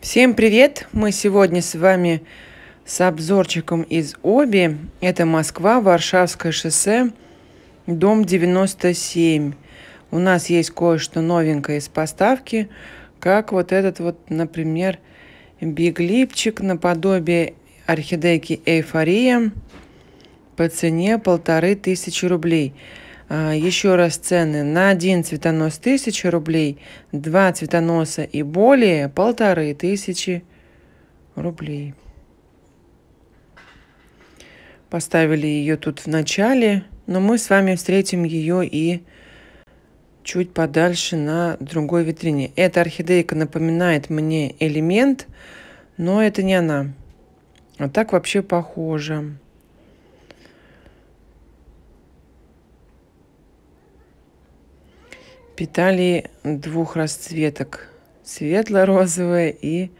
Всем привет! Мы сегодня с вами с обзорчиком из Оби. Это Москва, Варшавское шоссе, дом 97. У нас есть кое-что новенькое из поставки, как вот этот вот, например, биглипчик наподобие орхидейки Эйфория по цене полторы тысячи рублей. А, еще раз цены на один цветонос 1000 рублей, два цветоноса и более полторы тысячи рублей. Поставили ее тут в начале, но мы с вами встретим ее и чуть подальше на другой витрине. Эта орхидейка напоминает мне элемент, но это не она. А так вообще похоже. воспитали двух расцветок. Светло-розовая и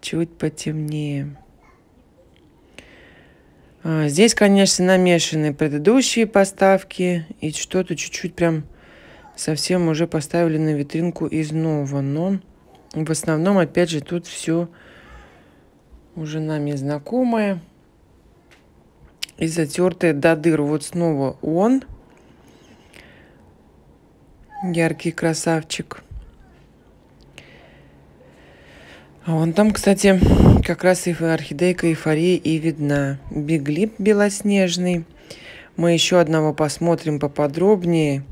чуть потемнее. А, здесь, конечно, намешаны предыдущие поставки. И что-то чуть-чуть прям совсем уже поставили на витринку из нового. Но в основном, опять же, тут все уже нами знакомое и затертое до дыр. Вот снова он. Яркий красавчик. А вон там, кстати, как раз и орхидейка эйфории и видна. Биглип белоснежный. Мы еще одного посмотрим поподробнее.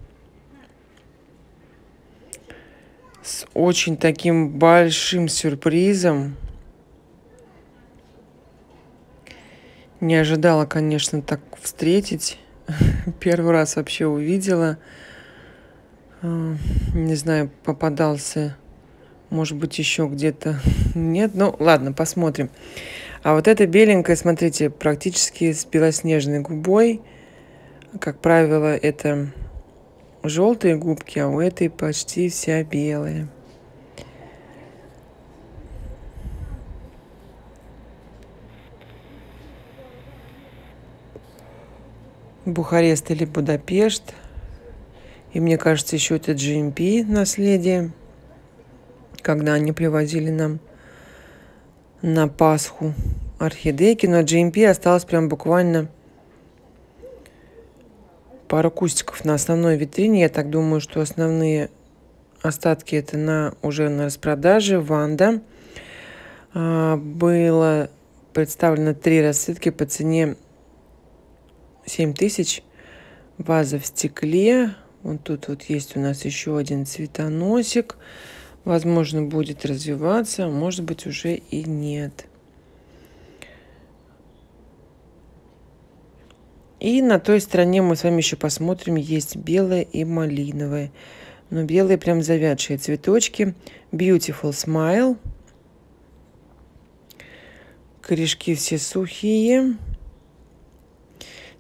С очень таким большим сюрпризом. Не ожидала, конечно, так встретить. Первый раз вообще увидела. Э, не знаю, попадался, может быть, еще где-то нет. Ну, ладно, посмотрим. А вот эта беленькая, смотрите, практически с белоснежной губой. Как правило, это желтые губки, а у этой почти вся белая. Бухарест или Будапешт – и мне кажется, еще это GMP наследие, когда они привозили нам на Пасху орхидейки, но GMP осталось прям буквально пару кустиков на основной витрине. Я так думаю, что основные остатки это на уже на распродаже. Ванда а, было представлено три расцветки по цене 7000. Ваза в стекле, вот тут вот есть у нас еще один цветоносик. Возможно, будет развиваться, а может быть, уже и нет. И на той стороне мы с вами еще посмотрим, есть белое и малиновое, Но белые прям завядшие цветочки. Beautiful Smile. Корешки все сухие.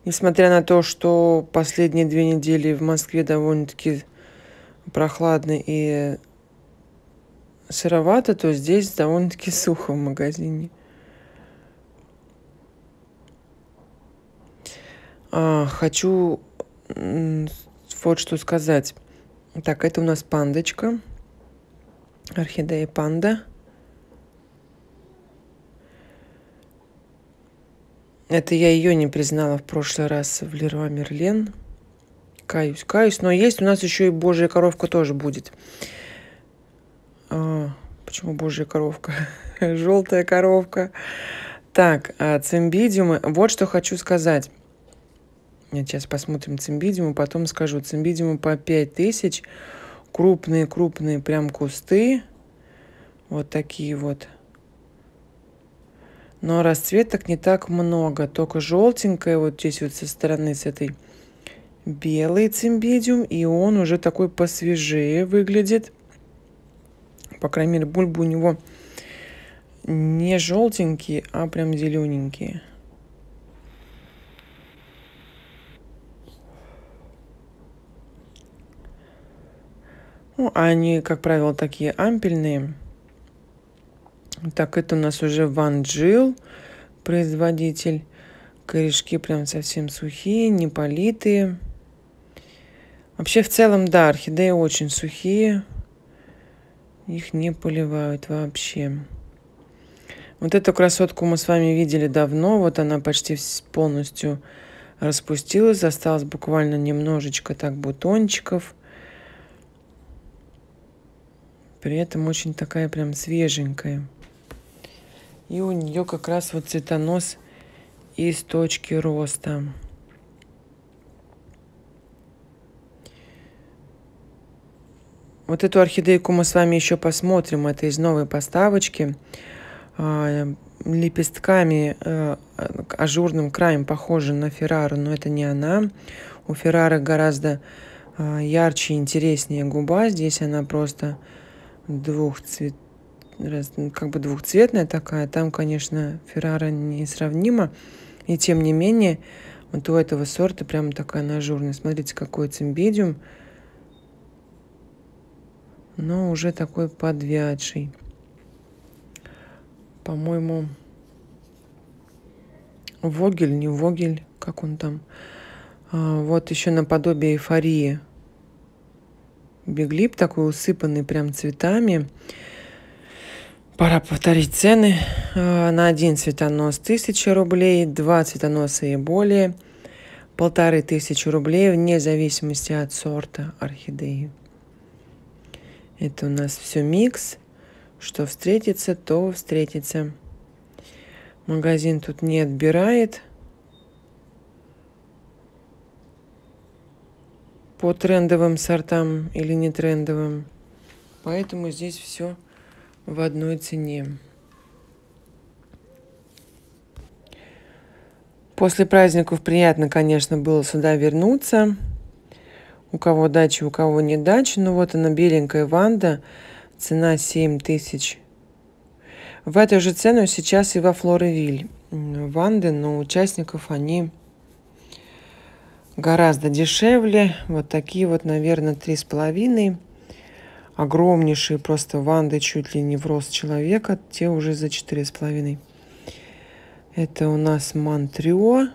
Несмотря на то, что последние две недели в Москве довольно-таки прохладно и сыровато, то здесь довольно-таки сухо в магазине. А, хочу вот что сказать. Так, это у нас пандочка. Орхидея панда. Это я ее не признала в прошлый раз в Леруа Мерлен. Каюсь, каюсь. Но есть у нас еще и божья коровка тоже будет. А, почему божья коровка? Желтая коровка. Так, а, цимбидиумы. Вот что хочу сказать. Сейчас посмотрим цимбидиумы, потом скажу. Цимбидиумы по 5000. Крупные-крупные прям кусты. Вот такие вот но расцветок не так много. Только желтенькая вот здесь вот со стороны с этой белый цимбидиум. И он уже такой посвежее выглядит. По крайней мере, бульбы у него не желтенькие, а прям зелененькие. Ну, а они, как правило, такие ампельные. Так, это у нас уже ванжил, производитель. Корешки прям совсем сухие, не политые. Вообще, в целом, да, орхидеи очень сухие. Их не поливают вообще. Вот эту красотку мы с вами видели давно. Вот она почти полностью распустилась. Осталось буквально немножечко так бутончиков. При этом очень такая прям свеженькая. И у нее как раз вот цветонос из точки роста. Вот эту орхидейку мы с вами еще посмотрим. Это из новой поставочки. А, лепестками, э, ажурным краем похожа на Феррару, но это не она. У Феррары гораздо а, ярче и интереснее губа. Здесь она просто двух цветов раз, как бы двухцветная такая. Там, конечно, Феррара несравнима. И тем не менее, вот у этого сорта прям такая нажурная. Смотрите, какой цимбидиум. Но уже такой подвядший. По-моему, Вогель, не Вогель, как он там. А, вот еще наподобие эйфории. Беглип такой усыпанный прям цветами. Пора повторить цены. Э, на один цветонос 1000 рублей, два цветоноса и более полторы тысячи рублей вне зависимости от сорта орхидеи. Это у нас все микс. Что встретится, то встретится. Магазин тут не отбирает. По трендовым сортам или не трендовым. Поэтому здесь все в одной цене. После праздников приятно, конечно, было сюда вернуться. У кого дача, у кого не дача. Ну вот она, беленькая Ванда. Цена 7 тысяч. В эту же цену сейчас и во Флоревиль. Ванды, но участников они гораздо дешевле. Вот такие вот, наверное, три с половиной огромнейшие просто ванды чуть ли не в рост человека, те уже за 4,5. Это у нас Монтрео.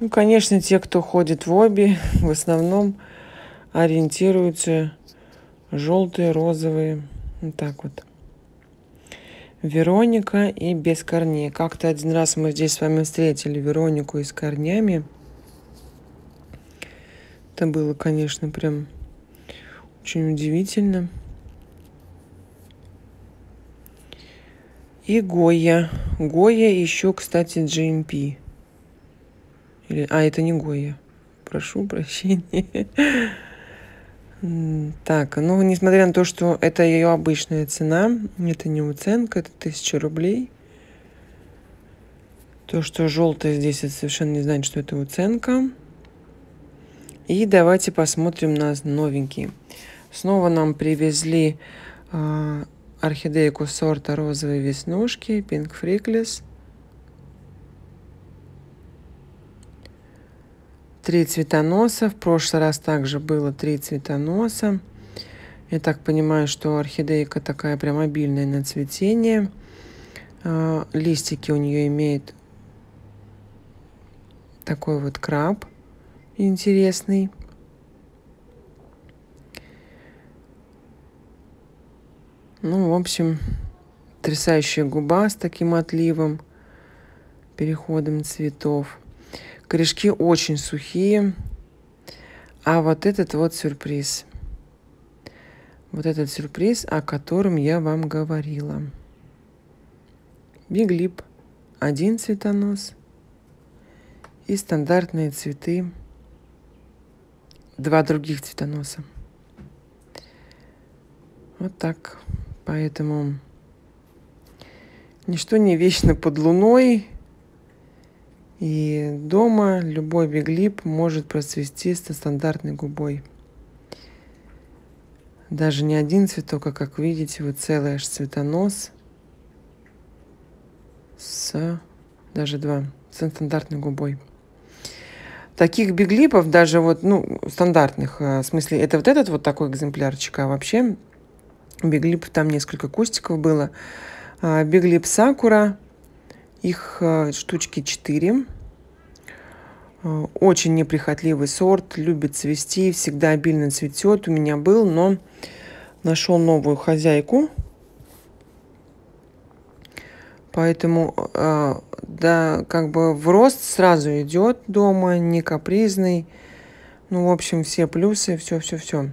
Ну, конечно, те, кто ходит в обе, в основном ориентируются желтые, розовые. Вот так вот. Вероника и без корней. Как-то один раз мы здесь с вами встретили Веронику и с корнями. Это было, конечно, прям очень удивительно. И Гоя. Гоя еще, кстати, GMP. Или... А, это не Гоя. Прошу прощения. Так, ну, несмотря на то, что это ее обычная цена, это не уценка, это 1000 рублей. То, что желтое здесь, это совершенно не значит, что это уценка. И давайте посмотрим на новенькие. Снова нам привезли э, орхидейку сорта розовые веснушки, Pink Freakless. Три цветоноса. В прошлый раз также было три цветоноса. Я так понимаю, что орхидейка такая прям обильная на цветение. А, листики у нее имеют такой вот краб интересный. Ну, в общем, трясающая губа с таким отливом, переходом цветов – Корешки очень сухие. А вот этот вот сюрприз. Вот этот сюрприз, о котором я вам говорила. Биглип. Один цветонос. И стандартные цветы. Два других цветоноса. Вот так. Поэтому ничто не вечно под луной. И дома любой биглип может процвести со стандартной губой. Даже не один цветок, а как видите, вот целый аж цветонос с даже два, с стандартной губой. Таких биглипов даже вот, ну, стандартных, а, в смысле, это вот этот вот такой экземплярчик, а вообще биглип, там несколько кустиков было. А, биглип сакура, их э, штучки 4. Э, очень неприхотливый сорт, любит цвести, всегда обильно цветет. У меня был, но нашел новую хозяйку. Поэтому, э, да, как бы в рост сразу идет дома, не капризный. Ну, в общем, все плюсы, все-все-все.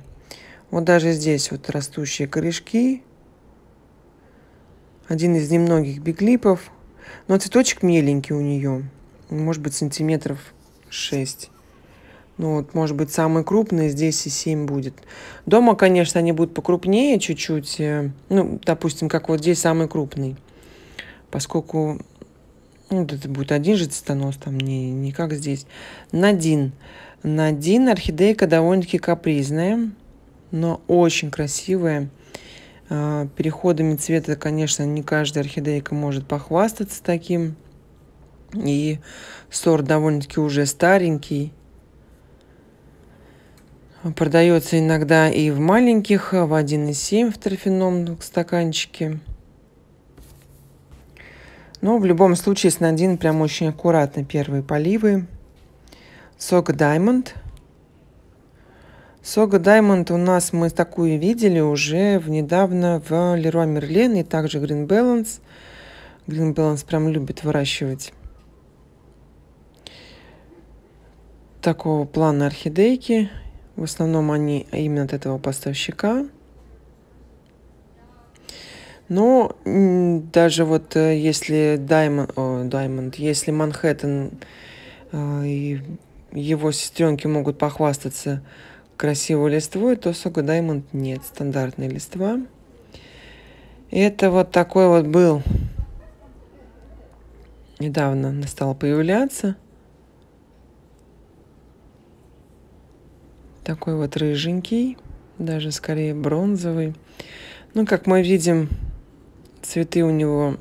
Вот даже здесь вот растущие корешки. Один из немногих биглипов – но цветочек меленький у нее. Может быть, сантиметров 6. Ну вот, может быть, самый крупный здесь и 7 будет. Дома, конечно, они будут покрупнее чуть-чуть. Э, ну, допустим, как вот здесь самый крупный. Поскольку ну, вот это будет один же цветонос, там не, не как здесь. Надин. Надин орхидейка довольно-таки капризная, но очень красивая. А, переходами цвета, конечно, не каждая орхидейка может похвастаться таким. И сорт довольно-таки уже старенький. Продается иногда и в маленьких, а в 1,7 в торфяном стаканчике. Но в любом случае снадин прям очень аккуратно первые поливы. Сок Diamond – Сога Даймонд у нас мы такую видели уже в, недавно в Леруа Мерлен и также Green Balance. Green Balance прям любит выращивать такого плана орхидейки. В основном они именно от этого поставщика. Но даже вот э, если Даймонд, о, Diamond, если Манхэттен э, и его сестренки могут похвастаться красивую листву, и Тосока даймонд нет, стандартная листва. И это вот такой вот был, недавно стал появляться. Такой вот рыженький, даже скорее бронзовый. Ну, как мы видим, цветы у него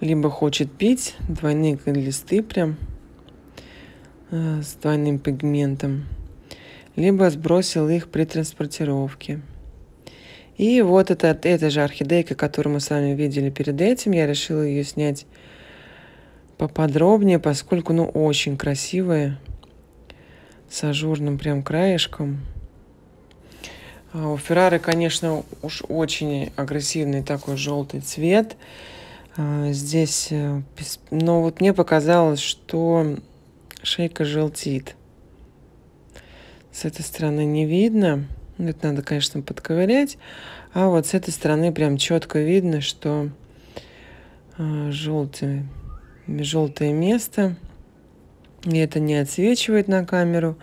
либо хочет пить, двойные листы прям э, с двойным пигментом либо сбросил их при транспортировке. И вот это, эта же орхидейка, которую мы с вами видели перед этим, я решила ее снять поподробнее, поскольку ну очень красивая, с ажурным прям краешком. А у Феррары, конечно, уж очень агрессивный такой желтый цвет. А здесь, э, но вот мне показалось, что шейка желтит с этой стороны не видно. Это надо, конечно, подковырять. А вот с этой стороны прям четко видно, что а, желтое, желтое место. И это не отсвечивает на камеру.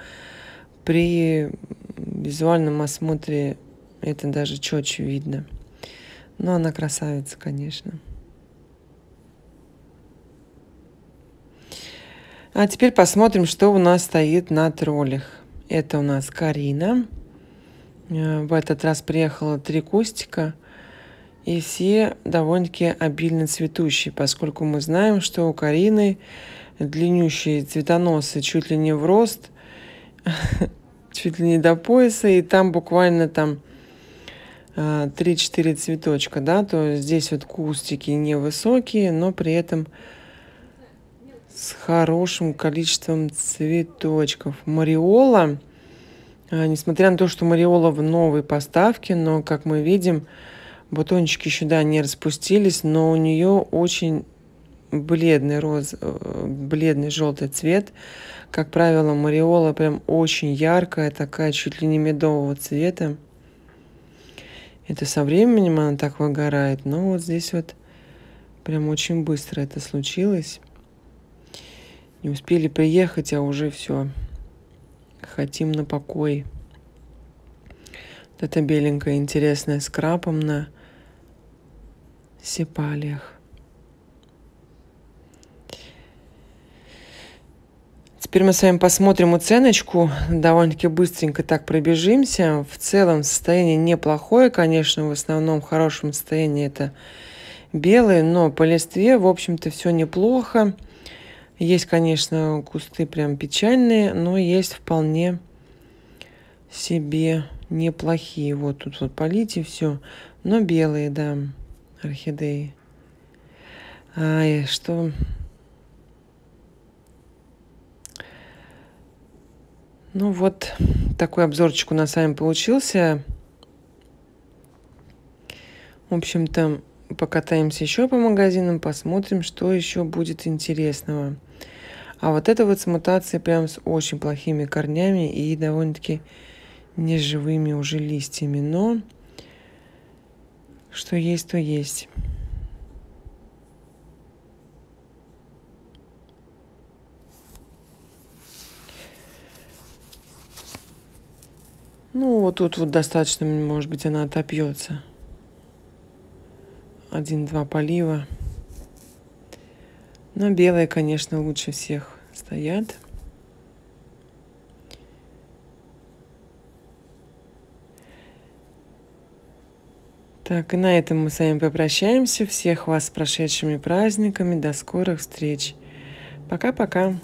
При визуальном осмотре это даже четче видно. Но она красавица, конечно. А теперь посмотрим, что у нас стоит на троллях. Это у нас Карина. Э, в этот раз приехала три кустика. И все довольно-таки обильно цветущие, поскольку мы знаем, что у Карины длиннющие цветоносы чуть ли не в рост, чуть ли не до пояса, и там буквально там 3-4 э, цветочка, да, то здесь вот кустики невысокие, но при этом с хорошим количеством цветочков. Мариола, а, несмотря на то, что Мариола в новой поставке, но, как мы видим, бутончики еще, да, не распустились, но у нее очень бледный роз, э, бледный желтый цвет. Как правило, мариола прям очень яркая, такая чуть ли не медового цвета. Это со временем она так выгорает, но вот здесь вот прям очень быстро это случилось. Не успели приехать, а уже все. Хотим на покой. Вот это беленькое интересное с крапом на сепалиях. Теперь мы с вами посмотрим оценочку. Довольно-таки быстренько так пробежимся. В целом состояние неплохое, конечно, в основном в хорошем состоянии это белые, но по листве, в общем-то, все неплохо. Есть, конечно, кусты прям печальные, но есть вполне себе неплохие. Вот тут вот полите все, но белые, да, орхидеи. Ай, что... Ну вот, такой обзорчик у нас с вами получился. В общем-то, покатаемся еще по магазинам, посмотрим, что еще будет интересного. А вот это вот с мутацией прям с очень плохими корнями и довольно-таки неживыми уже листьями. Но что есть, то есть. Ну, вот тут вот достаточно, может быть, она отопьется один-два полива. Но белые, конечно, лучше всех стоят. Так, и на этом мы с вами попрощаемся. Всех вас с прошедшими праздниками. До скорых встреч. Пока-пока.